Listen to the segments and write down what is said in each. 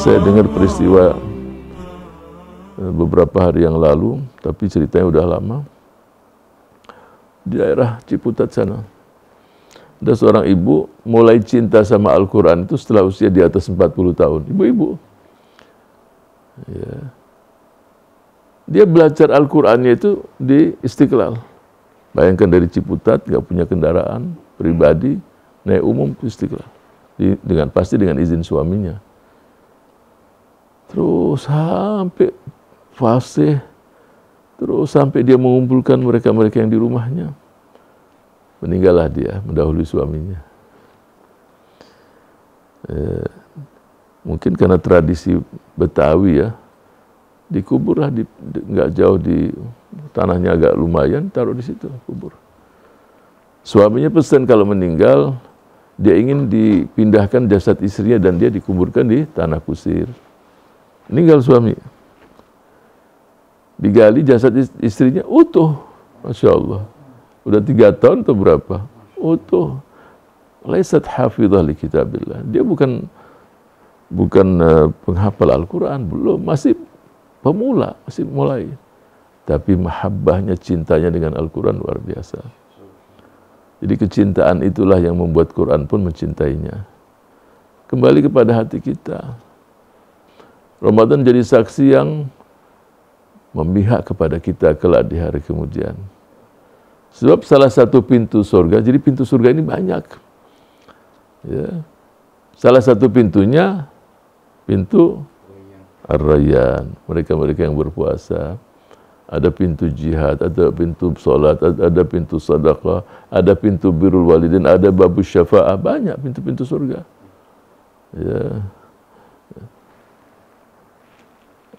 saya dengar peristiwa eh, beberapa hari yang lalu, tapi ceritanya udah lama. Di daerah Ciputat sana. Ada seorang ibu mulai cinta sama Al-Quran itu setelah usia di atas 40 tahun. Ibu-ibu. Ya. Dia belajar Al-Qurannya itu di Istiqlal. Bayangkan dari Ciputat, nggak punya kendaraan, pribadi, naik umum ke Istiqlal. Di, dengan, pasti dengan izin suaminya Terus sampai fase, terus sampai dia mengumpulkan mereka-mereka yang di rumahnya. Meninggallah dia, mendahului suaminya. Eh, mungkin karena tradisi Betawi ya, dikuburlah di nggak jauh di tanahnya agak lumayan, taruh di situ kubur. Suaminya pesan kalau meninggal dia ingin dipindahkan jasad istrinya dan dia dikuburkan di tanah kusir meninggal suami. Digali jasad istrinya utuh. Masya Allah. Udah tiga tahun atau berapa? Utuh. Laisat hafidhah li kitabillah. Dia bukan bukan eh, penghafal Al-Quran. Belum. Masih pemula. Masih mulai. Tapi mahabbahnya, cintanya dengan Al-Quran luar biasa. Jadi kecintaan itulah yang membuat Quran pun mencintainya. Kembali kepada hati kita Ramadan jadi saksi yang memihak kepada kita kelak di hari kemudian. Sebab salah satu pintu surga, jadi pintu surga ini banyak. Ya. Salah satu pintunya pintu Ar-Rayyan, mereka-mereka yang berpuasa. Ada pintu jihad, ada pintu sholat, ada pintu sedekah, ada pintu birrul walidin, ada babu syafa'ah, banyak pintu-pintu surga. Ya.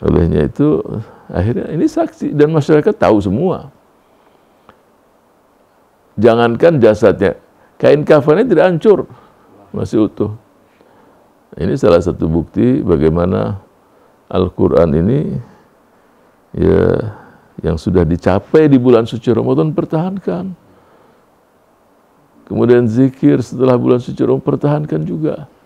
Olehnya itu akhirnya ini saksi dan masyarakat tahu semua. Jangankan jasadnya, kain kafannya tidak hancur, masih utuh. Ini salah satu bukti bagaimana Al-Quran ini ya yang sudah dicapai di bulan suci Ramadan pertahankan. Kemudian zikir setelah bulan suci Ramadan pertahankan juga.